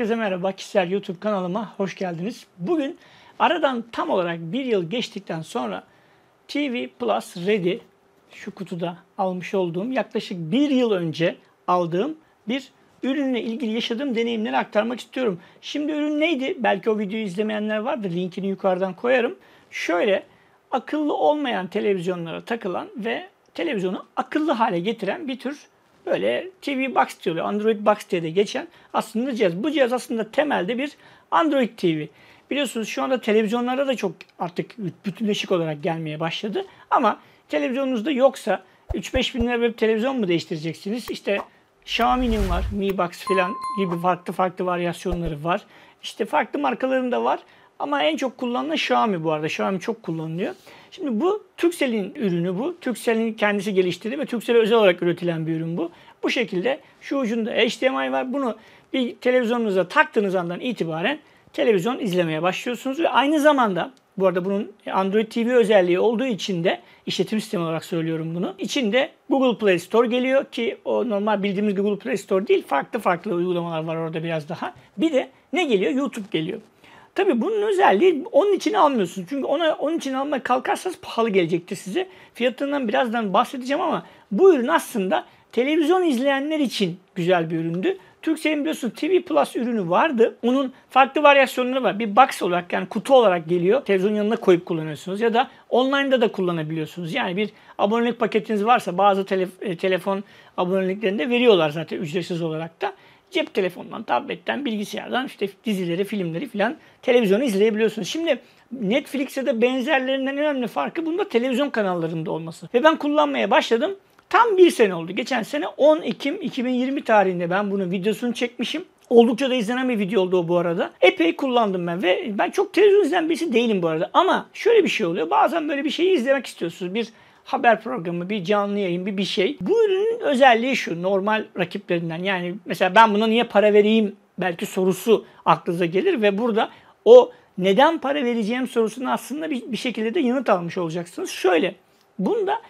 Herkese merhaba. Kişisel YouTube kanalıma hoş geldiniz. Bugün aradan tam olarak bir yıl geçtikten sonra TV Plus Ready şu kutuda almış olduğum yaklaşık bir yıl önce aldığım bir ürünle ilgili yaşadığım deneyimleri aktarmak istiyorum. Şimdi ürün neydi? Belki o videoyu izlemeyenler vardır. Linkini yukarıdan koyarım. Şöyle akıllı olmayan televizyonlara takılan ve televizyonu akıllı hale getiren bir tür böyle TV Box diyorlar. Android Box diye de geçen aslında cihaz. Bu cihaz aslında temelde bir Android TV. Biliyorsunuz şu anda televizyonlara da çok artık bütünleşik olarak gelmeye başladı. Ama televizyonunuzda yoksa 3-5 bin lira bir televizyon mu değiştireceksiniz? İşte Xiaomi'nin var, Mi Box falan gibi farklı farklı varyasyonları var. İşte farklı markaların da var. Ama en çok kullanılan Xiaomi bu arada. Xiaomi çok kullanılıyor. Şimdi bu Turkcell'in ürünü bu. Turkcell'in kendisi geliştirdi ve Turkcell'e özel olarak üretilen bir ürün bu. Bu şekilde şu ucunda HDMI var. Bunu bir televizyonunuza taktığınız andan itibaren televizyon izlemeye başlıyorsunuz ve aynı zamanda bu arada bunun Android TV özelliği olduğu için de işletim sistemi olarak söylüyorum bunu. İçinde Google Play Store geliyor ki o normal bildiğimiz Google Play Store değil. Farklı farklı uygulamalar var orada biraz daha. Bir de ne geliyor? YouTube geliyor. Tabii bunun özelliği onun için almıyorsunuz. Çünkü ona onun için almaya kalkarsanız pahalı gelecektir size. Fiyatından birazdan bahsedeceğim ama bu ürün aslında televizyon izleyenler için güzel bir üründü. Türkcell'in biliyorsunuz TV Plus ürünü vardı. Onun farklı varyasyonları var. Bir box olarak yani kutu olarak geliyor. televizyonun yanına koyup kullanıyorsunuz ya da online'da da kullanabiliyorsunuz. Yani bir abonelik paketiniz varsa bazı tele, e, telefon aboneliklerinde veriyorlar zaten ücretsiz olarak da cep telefonundan, tabletten, bilgisayardan işte dizileri, filmleri filan televizyonu izleyebiliyorsunuz. Şimdi Netflix'e de benzerlerinden önemli farkı bunda televizyon kanallarında olması. Ve ben kullanmaya başladım. Tam bir sene oldu. Geçen sene 10 Ekim 2020 tarihinde ben bunun videosunu çekmişim. Oldukça da izlenen bir video oldu o bu arada. Epey kullandım ben ve ben çok televizyon izleyen birisi değilim bu arada. Ama şöyle bir şey oluyor. Bazen böyle bir şeyi izlemek istiyorsunuz. Bir haber programı, bir canlı yayın, bir bir şey. Bu ürünün özelliği şu normal rakiplerinden. Yani mesela ben buna niye para vereyim belki sorusu aklınıza gelir ve burada o neden para vereceğim sorusunu aslında bir, bir şekilde de yanıt almış olacaksınız. Şöyle bunda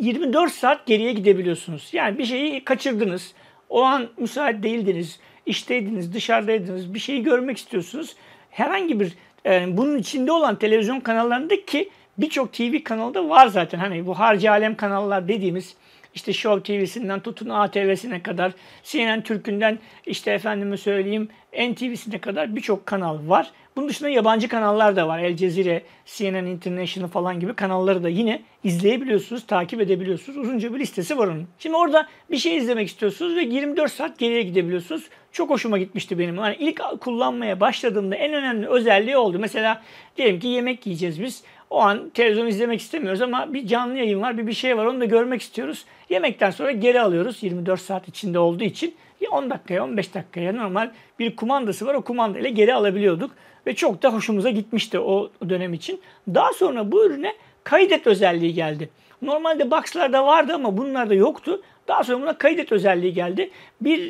24 saat geriye gidebiliyorsunuz. Yani bir şeyi kaçırdınız. O an müsait değildiniz. işteydiniz, dışarıdaydınız. Bir şeyi görmek istiyorsunuz. Herhangi bir yani e, bunun içinde olan televizyon kanallarında ki birçok TV kanalda var zaten. Hani bu harcı alem kanallar dediğimiz işte Show TV'sinden tutun ATV'sine kadar, CNN Türk'ünden işte efendime söyleyeyim NTV'sine kadar birçok kanal var. Bunun dışında yabancı kanallar da var. El Cezire, CNN International falan gibi kanalları da yine izleyebiliyorsunuz, takip edebiliyorsunuz. Uzunca bir listesi var onun. Şimdi orada bir şey izlemek istiyorsunuz ve 24 saat geriye gidebiliyorsunuz. Çok hoşuma gitmişti benim. Yani ilk kullanmaya başladığımda en önemli özelliği oldu. Mesela diyelim ki yemek yiyeceğiz biz. O an televizyon izlemek istemiyoruz ama bir canlı yayın var, bir bir şey var onu da görmek istiyoruz. Yemekten sonra geri alıyoruz 24 saat içinde olduğu için. 10 dakikaya 15 dakikaya normal bir kumandası var. O kumanda ile geri alabiliyorduk ve çok da hoşumuza gitmişti o dönem için. Daha sonra bu ürüne kaydet özelliği geldi. Normalde box'larda vardı ama bunlarda yoktu. Daha sonra buna kaydet özelliği geldi. Bir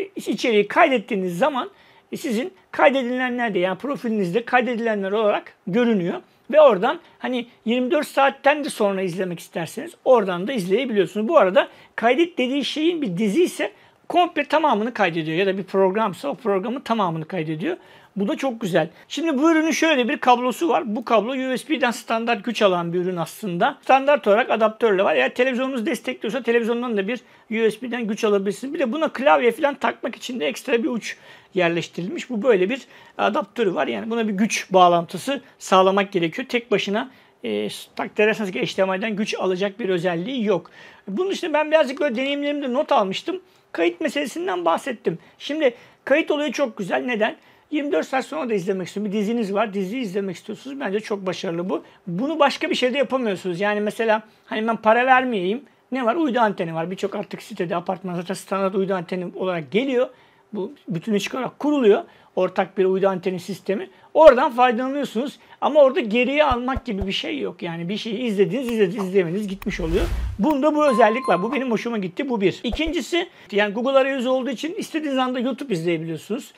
e, içeriği kaydettiğiniz zaman sizin kaydedilenler de yani profilinizde kaydedilenler olarak görünüyor. Ve oradan hani 24 saatten de sonra izlemek isterseniz oradan da izleyebiliyorsunuz. Bu arada kaydet dediği şeyin bir dizi ise komple tamamını kaydediyor ya da bir programsa o programın tamamını kaydediyor. Bu da çok güzel. Şimdi bu ürünün şöyle bir kablosu var. Bu kablo USB'den standart güç alan bir ürün aslında. Standart olarak adaptörle var. Eğer televizyonunuz destekliyorsa televizyondan da bir USB'den güç alabilirsiniz. Bir de buna klavye falan takmak için de ekstra bir uç yerleştirilmiş. Bu böyle bir adaptörü var. Yani buna bir güç bağlantısı sağlamak gerekiyor. Tek başına e, takdir ederseniz ki HDMI'den güç alacak bir özelliği yok. Bunun için ben birazcık böyle deneyimlerimde not almıştım. Kayıt meselesinden bahsettim. Şimdi kayıt olayı çok güzel. Neden? 24 saat sonra da izlemek istiyorsunuz. Bir diziniz var, dizi izlemek istiyorsunuz. Bence çok başarılı bu. Bunu başka bir şeyde yapamıyorsunuz. Yani mesela hani ben para vermeyeyim. Ne var? Uydu anteni var. Birçok artık sitede, apartman zaten standart uydu anteni olarak geliyor. Bu bütün bütünü olarak kuruluyor. Ortak bir uydu anteni sistemi. Oradan faydalanıyorsunuz. Ama orada geriye almak gibi bir şey yok. Yani bir şeyi izlediniz, izlediniz, izlemeniz gitmiş oluyor. Bunda bu özellik var. Bu benim hoşuma gitti. Bu bir. İkincisi yani Google arayüzü olduğu için istediğiniz anda YouTube izleyebiliyorsunuz.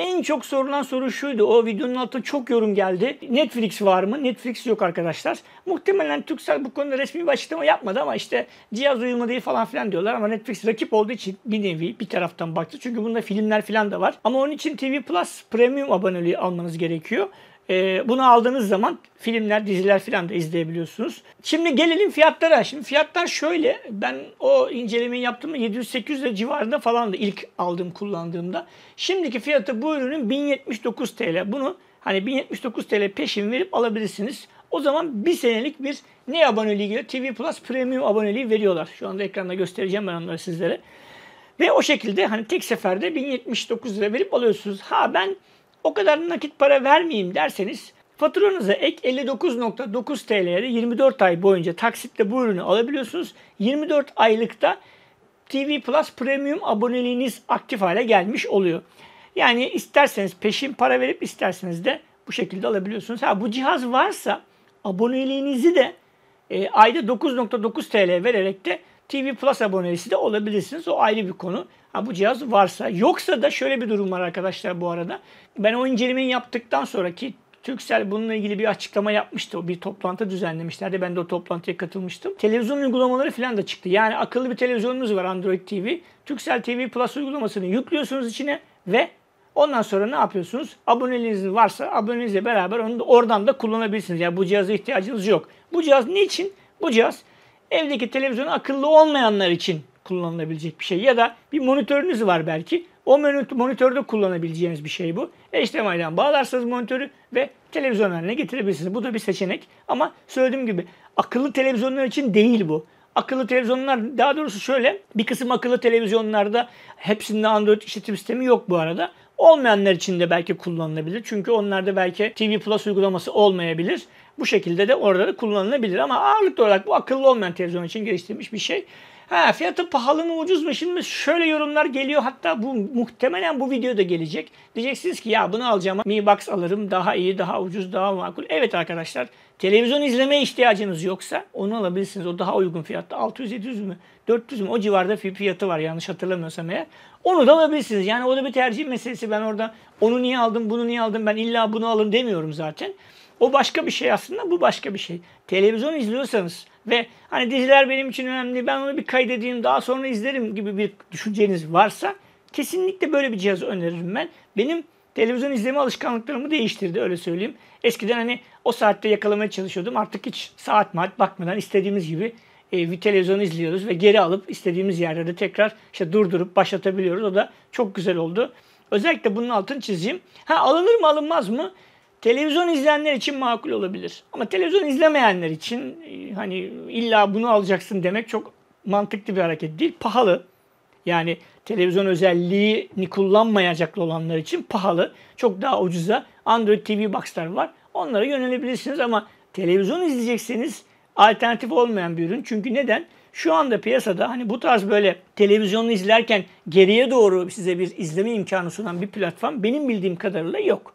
En çok sorulan soru şuydu. O videonun altında çok yorum geldi. Netflix var mı? Netflix yok arkadaşlar. Muhtemelen Turkcell bu konuda resmi bir açıklama yapmadı ama işte cihaz uyumlu değil falan filan diyorlar ama Netflix rakip olduğu için bir nevi bir taraftan baktı. Çünkü bunda filmler filan da var. Ama onun için TV Plus Premium aboneliği almanız gerekiyor. Ee, bunu aldığınız zaman filmler, diziler falan da izleyebiliyorsunuz. Şimdi gelelim fiyatlara. Şimdi fiyatlar şöyle. Ben o incelemeyi yaptığımda 700-800 civarında falan da ilk aldığım, kullandığımda. Şimdiki fiyatı bu ürünün 1079 TL. Bunu hani 1079 TL peşin verip alabilirsiniz. O zaman bir senelik bir ne aboneliği geliyor? TV Plus Premium aboneliği veriyorlar. Şu anda ekranda göstereceğim ben onları sizlere. Ve o şekilde hani tek seferde 1079 lira verip alıyorsunuz. Ha ben o kadar nakit para vermeyeyim derseniz Faturanıza ek 59.9 TL'ye 24 ay boyunca taksitle bu ürünü alabiliyorsunuz. 24 aylıkta TV Plus Premium aboneliğiniz aktif hale gelmiş oluyor. Yani isterseniz peşin para verip isterseniz de bu şekilde alabiliyorsunuz. Ha bu cihaz varsa aboneliğinizi de e, ayda 9.9 TL vererek de TV Plus abonesi de olabilirsiniz. O ayrı bir konu. Ha, bu cihaz varsa. Yoksa da şöyle bir durum var arkadaşlar bu arada. Ben o incelemeyi yaptıktan sonraki Türksel bununla ilgili bir açıklama yapmıştı. Bir toplantı düzenlemişlerdi. Ben de o toplantıya katılmıştım. Televizyon uygulamaları falan da çıktı. Yani akıllı bir televizyonunuz var Android TV. Türksel TV Plus uygulamasını yüklüyorsunuz içine ve Ondan sonra ne yapıyorsunuz? Aboneliğiniz varsa abonenizle beraber onu da oradan da kullanabilirsiniz. Yani bu cihaza ihtiyacınız yok. Bu cihaz niçin? Bu cihaz evdeki televizyon akıllı olmayanlar için kullanılabilecek bir şey. Ya da bir monitörünüz var belki. O monitörde kullanabileceğiniz bir şey bu. HDMI'den bağlarsınız monitörü ve televizyon haline getirebilirsiniz. Bu da bir seçenek. Ama söylediğim gibi akıllı televizyonlar için değil bu. Akıllı televizyonlar daha doğrusu şöyle bir kısım akıllı televizyonlarda hepsinde Android işletim sistemi yok bu arada. Olmayanlar için de belki kullanılabilir. Çünkü onlarda belki TV Plus uygulaması olmayabilir. Bu şekilde de orada da kullanılabilir ama ağırlıklı olarak bu akıllı olmayan televizyon için geliştirilmiş bir şey. Ha fiyatı pahalı mı ucuz mu? Şimdi şöyle yorumlar geliyor hatta bu muhtemelen bu videoda gelecek. Diyeceksiniz ki ya bunu alacağım Mi Box alırım daha iyi daha ucuz daha makul. Evet arkadaşlar televizyon izleme ihtiyacınız yoksa onu alabilirsiniz. O daha uygun fiyatta 600-700 mü 400 mü o civarda fiyatı var yanlış hatırlamıyorsam eğer. Onu da alabilirsiniz. Yani o da bir tercih meselesi. Ben orada onu niye aldım bunu niye aldım ben illa bunu alın demiyorum zaten. O başka bir şey aslında bu başka bir şey. Televizyon izliyorsanız ve hani diziler benim için önemli ben onu bir kaydedeyim daha sonra izlerim gibi bir düşünceniz varsa kesinlikle böyle bir cihaz öneririm ben. Benim televizyon izleme alışkanlıklarımı değiştirdi öyle söyleyeyim. Eskiden hani o saatte yakalamaya çalışıyordum artık hiç saat maat bakmadan istediğimiz gibi e, bir televizyonu izliyoruz ve geri alıp istediğimiz yerlerde tekrar işte durdurup başlatabiliyoruz. O da çok güzel oldu. Özellikle bunun altını çizeyim. Ha alınır mı alınmaz mı? televizyon izleyenler için makul olabilir. Ama televizyon izlemeyenler için e, hani illa bunu alacaksın demek çok mantıklı bir hareket değil. Pahalı. Yani televizyon özelliğini kullanmayacaklı olanlar için pahalı. Çok daha ucuza Android TV Box'lar var. Onlara yönelebilirsiniz ama televizyon izleyecekseniz alternatif olmayan bir ürün. Çünkü neden? Şu anda piyasada hani bu tarz böyle televizyonu izlerken geriye doğru size bir izleme imkanı sunan bir platform benim bildiğim kadarıyla yok.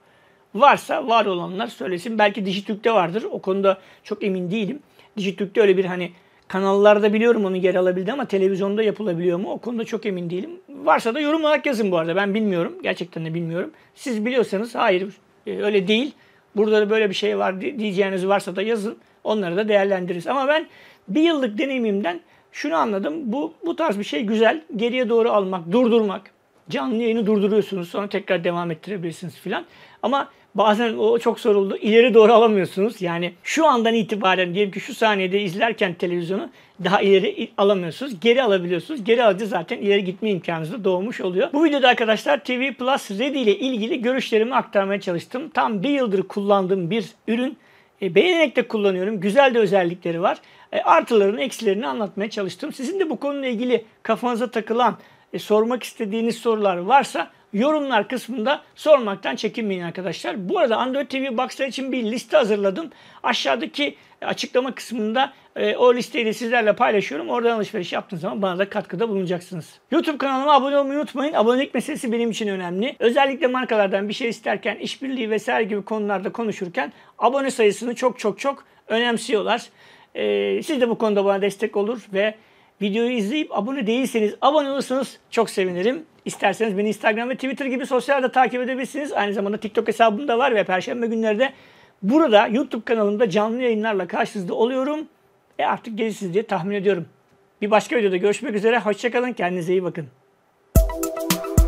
Varsa var olanlar söylesin. Belki Dijitürk'te vardır. O konuda çok emin değilim. Dijitürk'te öyle bir hani kanallarda biliyorum onu geri alabildi ama televizyonda yapılabiliyor mu? O konuda çok emin değilim. Varsa da yorum olarak yazın bu arada. Ben bilmiyorum. Gerçekten de bilmiyorum. Siz biliyorsanız hayır e, öyle değil. Burada da böyle bir şey var diyeceğiniz varsa da yazın. Onları da değerlendiririz. Ama ben bir yıllık deneyimimden şunu anladım. Bu, bu tarz bir şey güzel. Geriye doğru almak, durdurmak. Canlı yayını durduruyorsunuz. Sonra tekrar devam ettirebilirsiniz filan. Ama Bazen o çok soruldu. İleri doğru alamıyorsunuz. Yani şu andan itibaren diyelim ki şu saniyede izlerken televizyonu daha ileri alamıyorsunuz. Geri alabiliyorsunuz. Geri alınca zaten ileri gitme imkanınız da doğmuş oluyor. Bu videoda arkadaşlar TV Plus Ready ile ilgili görüşlerimi aktarmaya çalıştım. Tam bir yıldır kullandığım bir ürün. E, beğenerek de kullanıyorum. Güzel de özellikleri var. E, artılarını, eksilerini anlatmaya çalıştım. Sizin de bu konuyla ilgili kafanıza takılan, e, sormak istediğiniz sorular varsa yorumlar kısmında sormaktan çekinmeyin arkadaşlar. Bu arada Android TV Box'lar için bir liste hazırladım. Aşağıdaki açıklama kısmında e, o listeyi de sizlerle paylaşıyorum. Oradan alışveriş yaptığınız zaman bana da katkıda bulunacaksınız. YouTube kanalıma abone olmayı unutmayın. Abonelik meselesi benim için önemli. Özellikle markalardan bir şey isterken, işbirliği vesaire gibi konularda konuşurken abone sayısını çok çok çok önemsiyorlar. E, siz de bu konuda bana destek olur ve videoyu izleyip abone değilseniz abone olursanız çok sevinirim. İsterseniz beni Instagram ve Twitter gibi sosyalde takip edebilirsiniz. Aynı zamanda TikTok hesabım da var ve perşembe günleri de burada YouTube kanalımda canlı yayınlarla karşınızda oluyorum. E artık gelirsiniz diye tahmin ediyorum. Bir başka videoda görüşmek üzere. Hoşçakalın. Kendinize iyi bakın.